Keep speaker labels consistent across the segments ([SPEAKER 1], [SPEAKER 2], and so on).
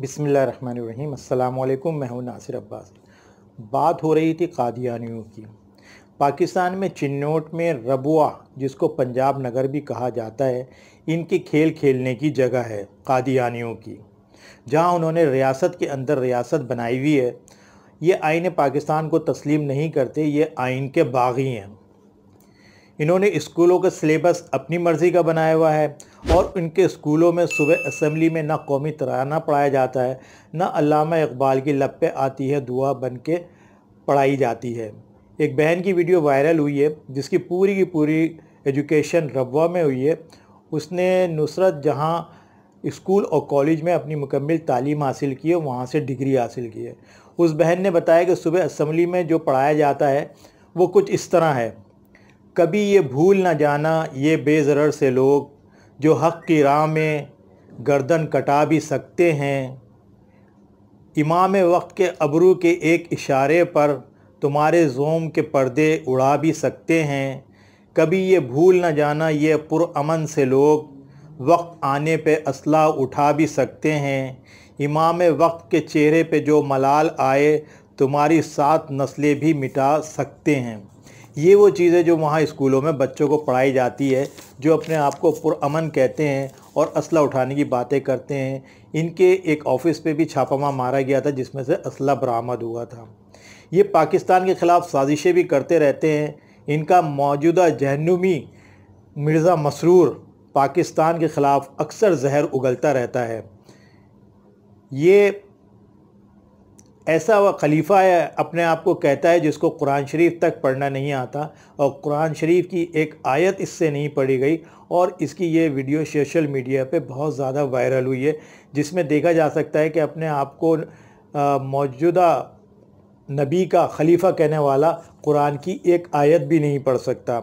[SPEAKER 1] बिसमीम् अल्लाम मैं हूं नासिर अब्बास बात हो रही थी कादियानियों की पाकिस्तान में चिन्नोट में रबुआ जिसको पंजाब नगर भी कहा जाता है इनके खेल खेलने की जगह है कादियानियों की जहां उन्होंने रियासत के अंदर रियासत बनाई हुई है ये आइन पाकिस्तान को तस्लीम नहीं करते ये आइन के बागी हैं इन्होंने स्कूलों का सिलेबस अपनी मर्ज़ी का बनाया हुआ है और उनके स्कूलों में सुबह असम्बली में ना कौमी तराना पढ़ाया जाता है ना अलामा इकबाल की लप पे आती है दुआ बन के पढ़ाई जाती है एक बहन की वीडियो वायरल हुई है जिसकी पूरी की पूरी एजुकेशन रबा में हुई है उसने नुसरत जहाँ स्कूल और कॉलेज में अपनी मुकम्मल तालीम हासिल की है वहाँ से डिग्री हासिल की है उस बहन ने बताया कि सुबह असम्बली में जो पढ़ाया जाता है वो कुछ इस तरह है कभी ये भूल ना जाना ये बेज़र से लोग जो हक़ की राह में गर्दन कटा भी सकते हैं इमाम वक्त के अबरू के एक इशारे पर तुम्हारे जोम के पर्दे उड़ा भी सकते हैं कभी ये भूल ना जाना ये पुरमन से लोग वक्त आने पे असला उठा भी सकते हैं इमाम वक्त के चेहरे पे जो मलाल आए तुम्हारी सात नस्लें भी मिटा सकते हैं ये वो चीज़ है जो वहाँ स्कूलों में बच्चों को पढ़ाई जाती है जो अपने आप को पुरअमन कहते हैं और असला उठाने की बातें करते हैं इनके एक ऑफिस पे भी छापामा मारा गया था जिसमें से असला बरामद हुआ था ये पाकिस्तान के ख़िलाफ़ साजिशें भी करते रहते हैं इनका मौजूदा जहनुमी मिर्ज़ा मसरूर पाकिस्तान के ख़िलाफ़ अक्सर जहर उगलता रहता है ये ऐसा वह खलीफा है अपने आप को कहता है जिसको कुरान शरीफ तक पढ़ना नहीं आता और कुरान शरीफ की एक आयत इससे नहीं पढ़ी गई और इसकी ये वीडियो सोशल मीडिया पे बहुत ज़्यादा वायरल हुई है जिसमें देखा जा सकता है कि अपने आप को मौजूदा नबी का खलीफा कहने वाला कुरान की एक आयत भी नहीं पढ़ सकता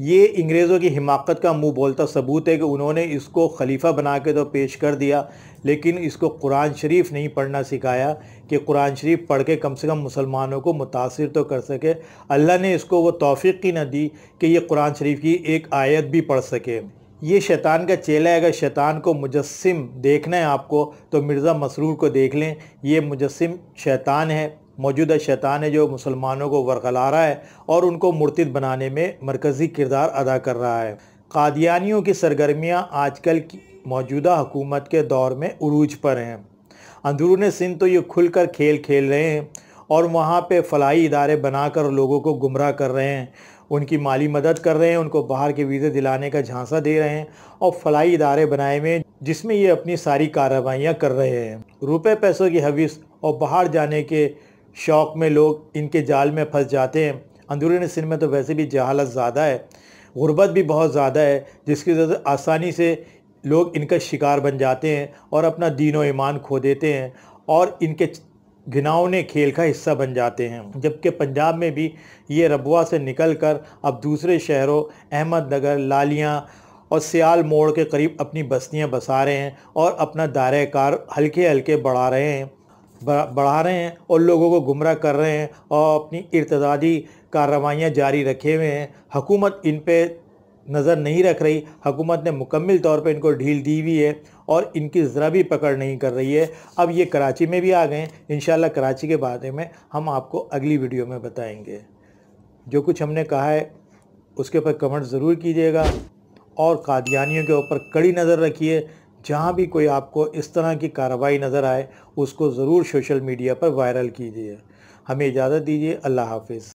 [SPEAKER 1] ये इंग्रेज़ों की हिमाकत का मुंह बोलता सबूत है कि उन्होंने इसको खलीफा बना के तो पेश कर दिया लेकिन इसको कुरान शरीफ नहीं पढ़ना सिखाया कि कुरान शरीफ पढ़ के कम से कम मुसलमानों को मुतासर तो कर सके अल्लाह ने इसको वो तोफ़ी ही न दी कि ये कुरान शरीफ की एक आयत भी पढ़ सके ये शैतान का चेला है अगर शैतान को मुजस्म देखना है आपको तो मिर्ज़ा मसरूर को देख लें ये मुजस्म शैतान है मौजूदा शैतान है जो मुसलमानों को वरगला रहा है और उनको मुर्तद बनाने में मरकज़ी किरदार अदा कर रहा है कादियानियों की सरगर्मियाँ आजकल की मौजूदा हुकूमत के दौर में उरूज पर हैं अंदरून सिंध तो ये खुलकर खेल खेल रहे हैं और वहाँ पे फलाही इदारे बनाकर लोगों को गुमराह कर रहे हैं उनकी माली मदद कर रहे हैं उनको बाहर के वीज़े दिलाने का झांसा दे रहे हैं और फलाई इदारे बनाए हुए जिसमें ये अपनी सारी कार्रवाइयाँ कर रहे हैं रुपए पैसों की हविस और बाहर जाने के शौक़ में लोग इनके जाल में फंस जाते हैं अंदरूनी सिंध में तो वैसे भी जहालत ज़्यादा है गुर्बत भी बहुत ज़्यादा है जिसकी वजह से आसानी से लोग इनका शिकार बन जाते हैं और अपना दीन व ईमान खो देते हैं और इनके ने खेल का हिस्सा बन जाते हैं जबकि पंजाब में भी ये रबुआ से निकल कर अब दूसरे शहरों अहमदनगर लालियाँ और सियाल मोड़ के करीब अपनी बस्तियाँ बसा रहे हैं और अपना दायरा कार हल्के हल्के बढ़ा रहे हैं बढ़ा रहे हैं और लोगों को गुमराह कर रहे हैं और अपनी इर्तदादी कार्रवाइयाँ जारी रखे हुए हैं हकूमत इन पर नज़र नहीं रख रही हकूमत ने मुकम्मल तौर पर इनको ढील दी हुई है और इनकी ज़रा भी पकड़ नहीं कर रही है अब ये कराची में भी आ गए इन कराची के बारे में हम आपको अगली वीडियो में बताएंगे जो कुछ हमने कहा है उसके ऊपर कमेंट ज़रूर कीजिएगा और कादियानियों के ऊपर कड़ी नज़र रखिए जहाँ भी कोई आपको इस तरह की कार्रवाई नज़र आए उसको ज़रूर सोशल मीडिया पर वायरल कीजिए हमें इजाज़त दीजिए अल्लाह हाफिज़